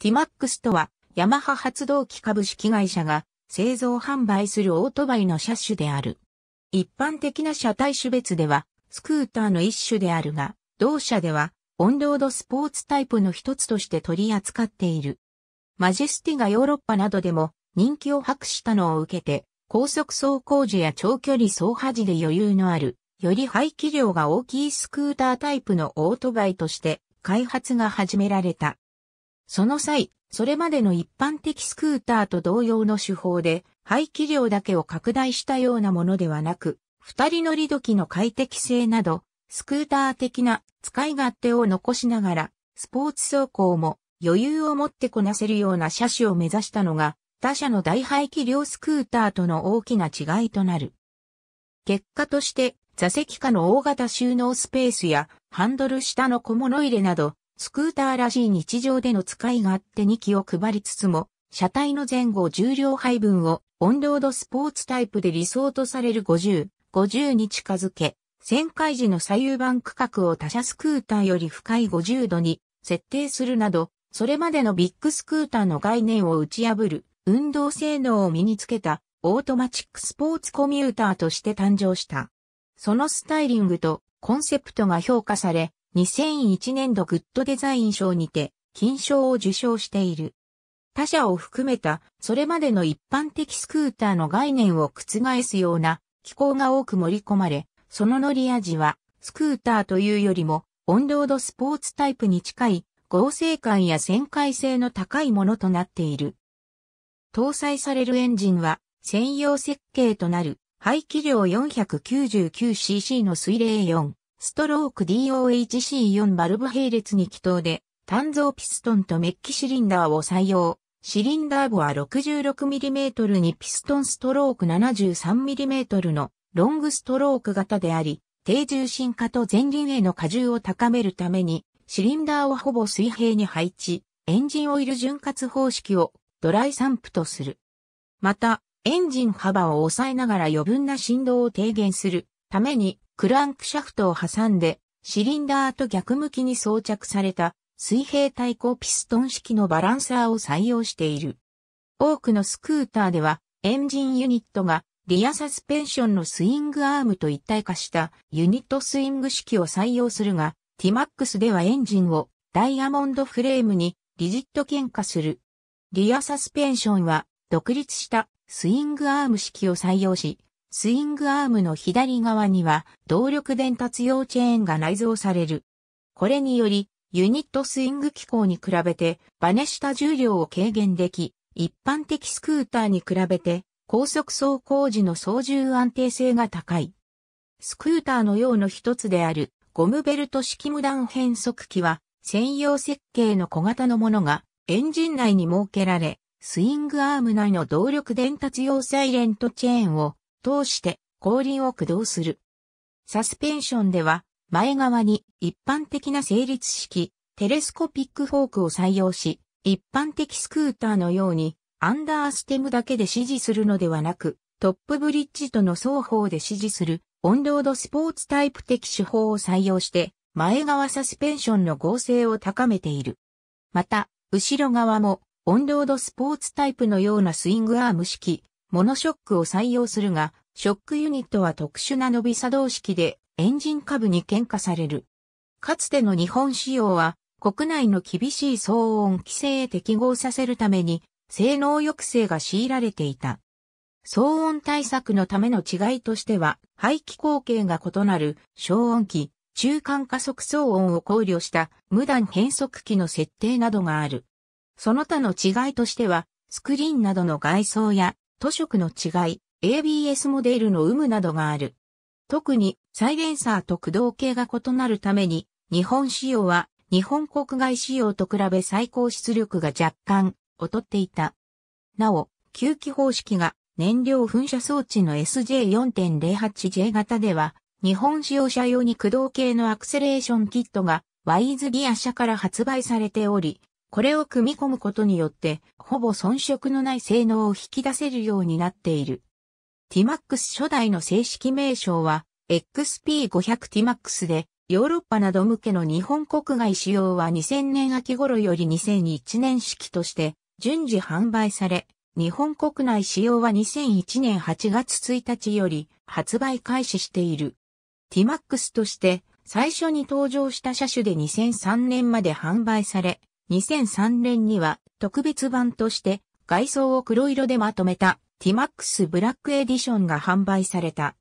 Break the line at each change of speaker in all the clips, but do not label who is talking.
ティマックスとは、ヤマハ発動機株式会社が製造販売するオートバイの車種である。一般的な車体種別では、スクーターの一種であるが、同社では、オンロードスポーツタイプの一つとして取り扱っている。マジェスティがヨーロッパなどでも人気を博したのを受けて、高速走行時や長距離走破時で余裕のある、より排気量が大きいスクータータイプのオートバイとして開発が始められた。その際、それまでの一般的スクーターと同様の手法で、排気量だけを拡大したようなものではなく、二人乗り時の快適性など、スクーター的な使い勝手を残しながら、スポーツ走行も余裕を持ってこなせるような車種を目指したのが、他社の大排気量スクーターとの大きな違いとなる。結果として、座席下の大型収納スペースや、ハンドル下の小物入れなど、スクーターらしい日常での使い勝手に気を配りつつも、車体の前後重量配分をオンロードスポーツタイプで理想とされる50、50に近づけ、旋回時の左右ン区画を他社スクーターより深い50度に設定するなど、それまでのビッグスクーターの概念を打ち破る運動性能を身につけたオートマチックスポーツコミューターとして誕生した。そのスタイリングとコンセプトが評価され、2001年度グッドデザイン賞にて金賞を受賞している。他社を含めたそれまでの一般的スクーターの概念を覆すような機構が多く盛り込まれ、その乗り味はスクーターというよりもオンロードスポーツタイプに近い合成感や旋回性の高いものとなっている。搭載されるエンジンは専用設計となる排気量 499cc の水冷4。ストローク DOHC4 バルブ並列に気筒で、単造ピストンとメッキシリンダーを採用。シリンダー部は 66mm にピストンストローク 73mm のロングストローク型であり、低重心化と前輪への荷重を高めるために、シリンダーをほぼ水平に配置、エンジンオイル潤滑方式をドライ散布とする。また、エンジン幅を抑えながら余分な振動を低減するためにクランクシャフトを挟んで、シリンダーと逆向きに装着された水平対向ピストン式のバランサーを採用している。多くのスクーターではエンジンユニットがリアサスペンションのスイングアームと一体化したユニットスイング式を採用するが、T-MAX ではエンジンをダイヤモンドフレームにリジット喧嘩する。リアサスペンションは独立したスイングアーム式を採用し、スイングアームの左側には動力伝達用チェーンが内蔵される。これにより、ユニットスイング機構に比べてバネした重量を軽減でき、一般的スクーターに比べて高速走行時の操縦安定性が高い。スクーターの用の一つであるゴムベルト式無断変速機は専用設計の小型のものがエンジン内に設けられ、スイングアーム内の動力伝達用サイレントチェーンを通して後輪を駆動する。サスペンションでは、前側に一般的な成立式、テレスコピックフォークを採用し、一般的スクーターのように、アンダーステムだけで指示するのではなく、トップブリッジとの双方で指示する、オンロードスポーツタイプ的手法を採用して、前側サスペンションの合成を高めている。また、後ろ側も、オンロードスポーツタイプのようなスイングアーム式、モノショックを採用するが、ショックユニットは特殊な伸び作動式でエンジン下部に喧嘩される。かつての日本仕様は国内の厳しい騒音規制へ適合させるために性能抑制が強いられていた。騒音対策のための違いとしては、排気口径が異なる消音器、中間加速騒音を考慮した無断変速機の設定などがある。その他の違いとしては、スクリーンなどの外装や塗色の違い、ABS モデルの有無などがある。特にサイレンサーと駆動系が異なるために、日本仕様は日本国外仕様と比べ最高出力が若干劣っていた。なお、吸気方式が燃料噴射装置の SJ4.08J 型では、日本仕様車用に駆動系のアクセレーションキットがワイズギア車から発売されており、これを組み込むことによって、ほぼ遜色のない性能を引き出せるようになっている。TMAX 初代の正式名称は、XP500TMAX で、ヨーロッパなど向けの日本国外使用は2000年秋頃より2001年式として、順次販売され、日本国内使用は2001年8月1日より発売開始している。TMAX として最初に登場した車種で2003年まで販売され、2003年には特別版として外装を黒色でまとめた T-MAX ブラックエディションが販売された。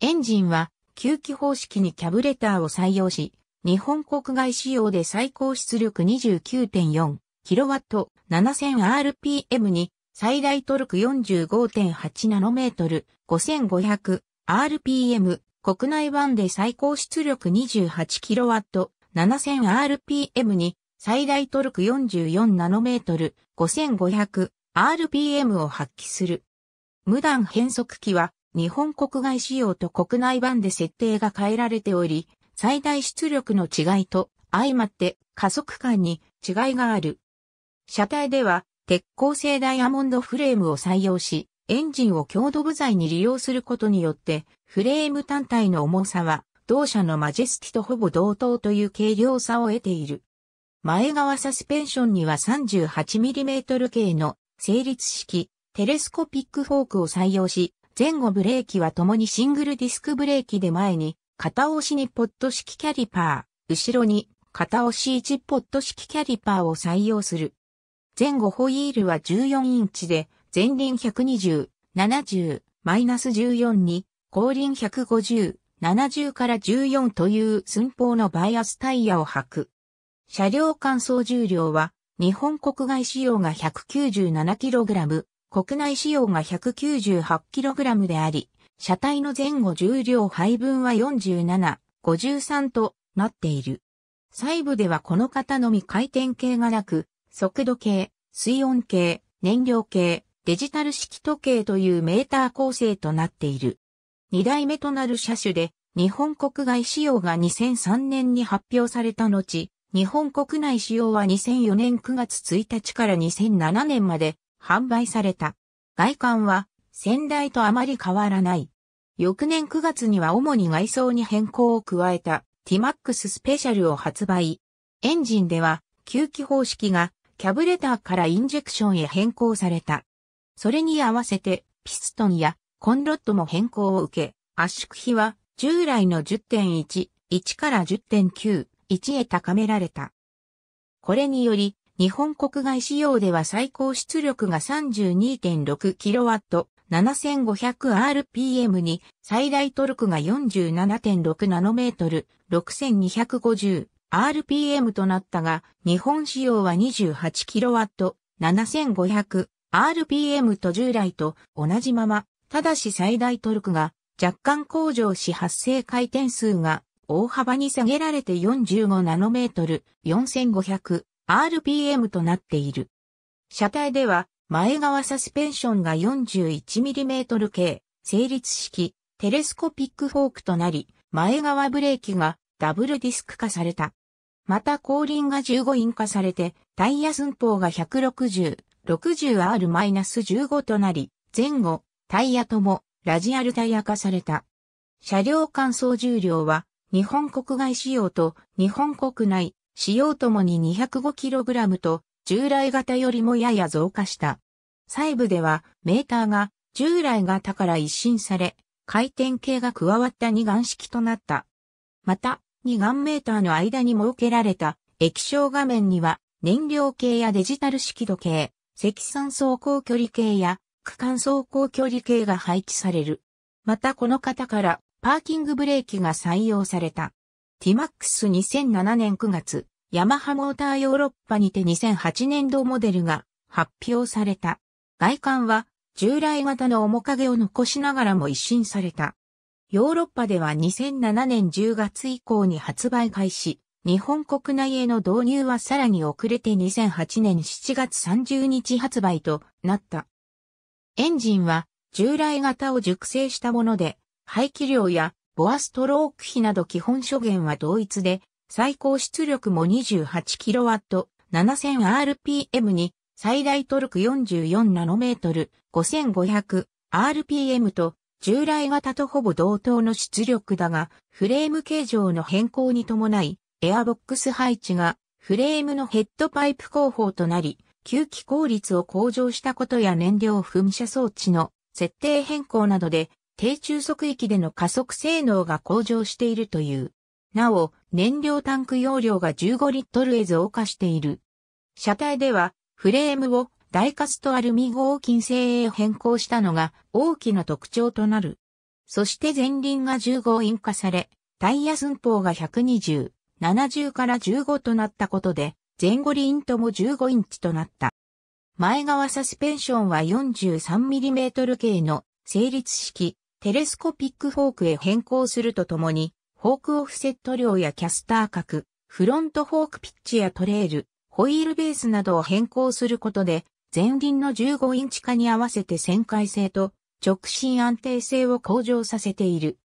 エンジンは吸気方式にキャブレターを採用し、日本国外仕様で最高出力 29.4kW7000rpm に最大トルク 45.8nm5500rpm 国内版で最高出力 28kW7000rpm に最大トルク44ナノメートル 5500rpm を発揮する。無段変速機は日本国外仕様と国内版で設定が変えられており、最大出力の違いと相まって加速感に違いがある。車体では鉄鋼製ダイヤモンドフレームを採用し、エンジンを強度部材に利用することによって、フレーム単体の重さは同社のマジェスティとほぼ同等という軽量さを得ている。前側サスペンションには 38mm 系の成立式テレスコピックフォークを採用し、前後ブレーキは共にシングルディスクブレーキで前に片押しにポット式キャリパー、後ろに片押し1ポット式キャリパーを採用する。前後ホイールは14インチで、前輪120、70、マイナス14に、後輪150、70から14という寸法のバイアスタイヤを履く。車両間総重量は、日本国外仕様が 197kg、国内仕様が 198kg であり、車体の前後重量配分は47、53となっている。細部ではこの型のみ回転系がなく、速度計、水温計、燃料計、デジタル式時計というメーター構成となっている。二代目となる車種で、日本国外仕様が2003年に発表された後、日本国内使用は2004年9月1日から2007年まで販売された。外観は先代とあまり変わらない。翌年9月には主に外装に変更を加えた T-MAX スペシャルを発売。エンジンでは吸気方式がキャブレターからインジェクションへ変更された。それに合わせてピストンやコンロットも変更を受け、圧縮比は従来の10.1、1から10.9、1へ高められた。これにより、日本国外仕様では最高出力が 32.6kW、7500rpm に最大トルクが 47.6nm、6250rpm となったが、日本仕様は 28kW、7500rpm と従来と同じまま、ただし最大トルクが若干向上し発生回転数が大幅に下げられて45ナノメートル 4500rpm となっている。車体では前側サスペンションが 41mm 系、成立式、テレスコピックフォークとなり、前側ブレーキがダブルディスク化された。また後輪が15イン化されて、タイヤ寸法が160、60R-15 となり、前後、タイヤともラジアルタイヤ化された。車両乾燥重量は日本国外仕様と日本国内仕様ともに 205kg と従来型よりもやや増加した。細部ではメーターが従来型から一新され、回転系が加わった二眼式となった。また、二眼メーターの間に設けられた液晶画面には燃料系やデジタル式時計、積算走行距離系や区間走行距離系が配置される。またこの方からパーキングブレーキが採用された。T-MAX2007 年9月、ヤマハモーターヨーロッパにて2008年度モデルが発表された。外観は従来型の面影を残しながらも一新された。ヨーロッパでは2007年10月以降に発売開始、日本国内への導入はさらに遅れて2008年7月30日発売となった。エンジンは従来型を熟成したもので、排気量やボアストローク比など基本諸元は同一で、最高出力も 28kW7000rpm に最大トルク 44nm5500rpm と従来型とほぼ同等の出力だが、フレーム形状の変更に伴い、エアボックス配置がフレームのヘッドパイプ工法となり、吸気効率を向上したことや燃料噴射装置の設定変更などで低中速域での加速性能が向上しているという。なお、燃料タンク容量が15リットルへ増加している。車体では、フレームをダイカストアルミ合金製へ変更したのが大きな特徴となる。そして前輪が15イン化され、タイヤ寸法が120、70から15となったことで、前後輪とも15インチとなった。前側サスペンションは 43mm 系の成立式テレスコピックフォークへ変更するとともに、フォークオフセット量やキャスター角、フロントフォークピッチやトレール、ホイールベースなどを変更することで、前輪の15インチ化に合わせて旋回性と直進安定性を向上させている。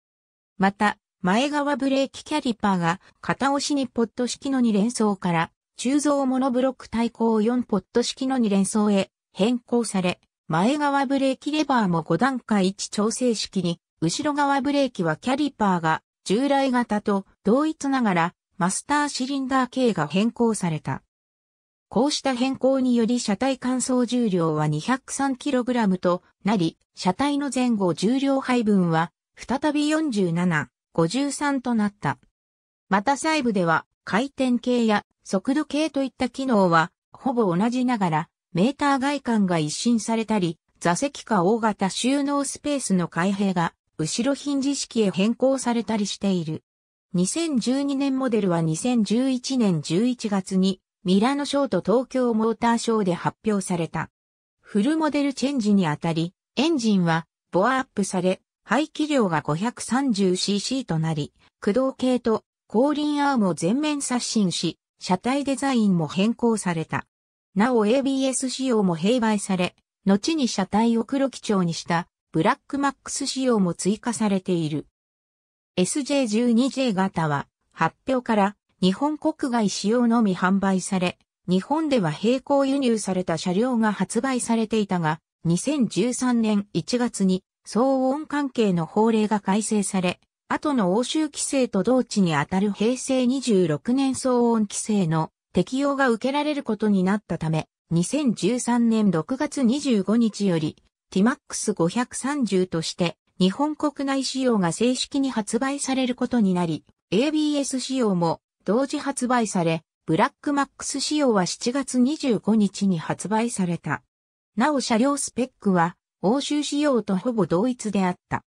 また、前側ブレーキキャリパーが片押しにポット式の2連装から、鋳造モノブロック対抗4ポット式の2連装へ変更され、前側ブレーキレバーも5段階位置調整式に、後ろ側ブレーキはキャリパーが従来型と同一ながらマスターシリンダー系が変更された。こうした変更により車体乾燥重量は 203kg となり、車体の前後重量配分は再び47、53となった。また細部では回転系や速度系といった機能はほぼ同じながらメーター外観が一新されたり、座席か大型収納スペースの開閉が、後ろヒンジ式へ変更されたりしている。2012年モデルは2011年11月に、ミラノショーと東京モーターショーで発表された。フルモデルチェンジにあたり、エンジンは、ボアアップされ、排気量が 530cc となり、駆動系と後輪アームを全面刷新し、車体デザインも変更された。なお ABS 仕様も併売され、後に車体を黒基調にしたブラックマックス仕様も追加されている。SJ12J 型は発表から日本国外仕様のみ販売され、日本では並行輸入された車両が発売されていたが、2013年1月に騒音関係の法令が改正され、後の欧州規制と同地にあたる平成26年騒音規制の適用が受けられることになったため、2013年6月25日より、TMAX530 として日本国内仕様が正式に発売されることになり、ABS 仕様も同時発売され、ブラックマックス仕様は7月25日に発売された。なお車両スペックは欧州仕様とほぼ同一であった。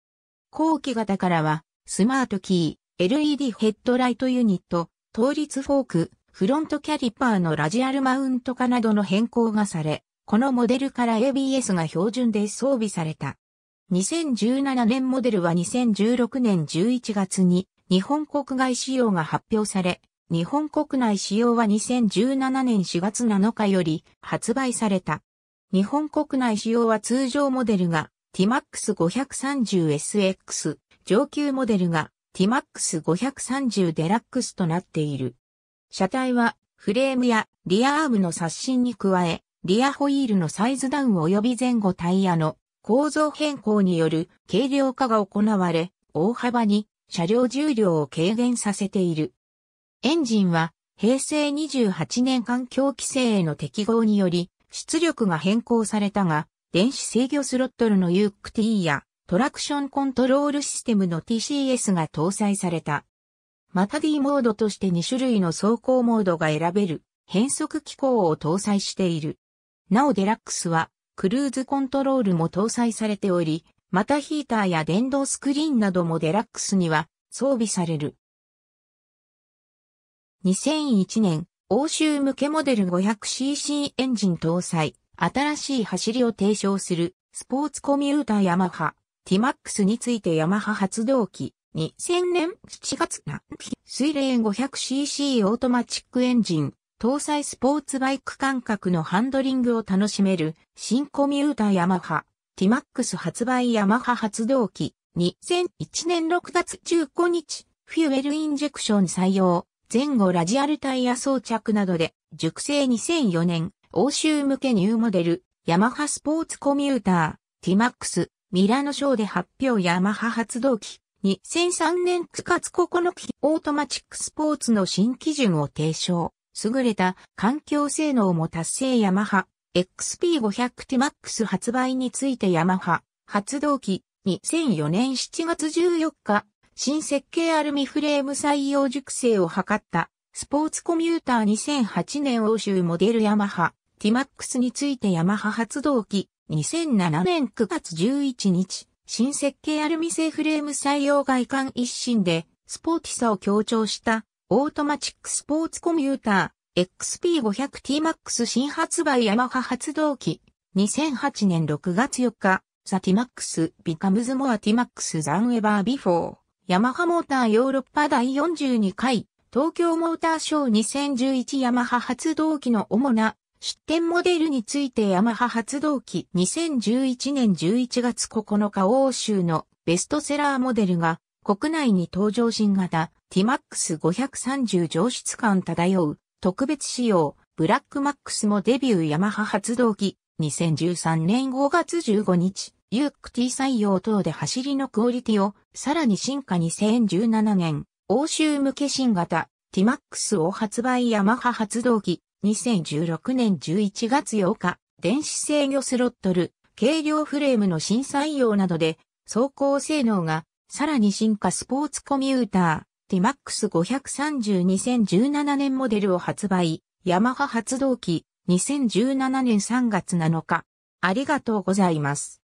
後期型からはスマートキー、LED ヘッドライトユニット、倒立フォーク、フロントキャリパーのラジアルマウント化などの変更がされ、このモデルから ABS が標準で装備された。2017年モデルは2016年11月に日本国外仕様が発表され、日本国内仕様は2017年4月7日より発売された。日本国内仕様は通常モデルが T-MAX530SX、上級モデルが T-MAX530 デラックスとなっている。車体はフレームやリアアームの刷新に加え、リアホイールのサイズダウン及び前後タイヤの構造変更による軽量化が行われ、大幅に車両重量を軽減させている。エンジンは平成28年環境規制への適合により出力が変更されたが、電子制御スロットルの UCT やトラクションコントロールシステムの TCS が搭載された。また D モードとして2種類の走行モードが選べる変速機構を搭載している。なおデラックスはクルーズコントロールも搭載されており、またヒーターや電動スクリーンなどもデラックスには装備される。2001年、欧州向けモデル 500cc エンジン搭載、新しい走りを提唱するスポーツコミューターヤマハ、ティマックスについてヤマハ発動機、2000年7月な日、水冷 500cc オートマチックエンジン、搭載スポーツバイク感覚のハンドリングを楽しめる、新コミューターヤマハ、ティマックス発売ヤマハ発動機、2001年6月15日、フュエルインジェクション採用、前後ラジアルタイヤ装着などで、熟成2004年、欧州向けニューモデル、ヤマハスポーツコミューター、ティマックス、ミラノショーで発表ヤマハ発動機、2003年9月9日、オートマチックスポーツの新基準を提唱。優れた環境性能も達成ヤマハ XP500TMAX 発売についてヤマハ発動機2004年7月14日新設計アルミフレーム採用熟成を図ったスポーツコミューター2008年欧州モデルヤマハ TMAX についてヤマハ発動機2007年9月11日新設計アルミ製フレーム採用外観一新で、スポーティさを強調した、オートマチックスポーツコミューター、XP500TMAX 新発売ヤマハ発動機、2008年6月4日、ザティマックス、ビカムズモアティマックスザンエバービフォー、ヤマハモーターヨーロッパ第42回、東京モーターショー2011ヤマハ発動機の主な出展モデルについてヤマハ発動機2011年11月9日欧州のベストセラーモデルが国内に登場新型 T-MAX530 上質感漂う特別仕様ブラックマックスもデビューヤマハ発動機2013年5月15日ユークテー採用等で走りのクオリティをさらに進化2017年欧州向け新型 T-MAX を発売ヤマハ発動機2016年11月8日、電子制御スロットル、軽量フレームの新採用などで、走行性能がさらに進化スポーツコミューター、TMAX5302017 年モデルを発売、ヤマハ発動機、2017年3月7日。ありがとうございます。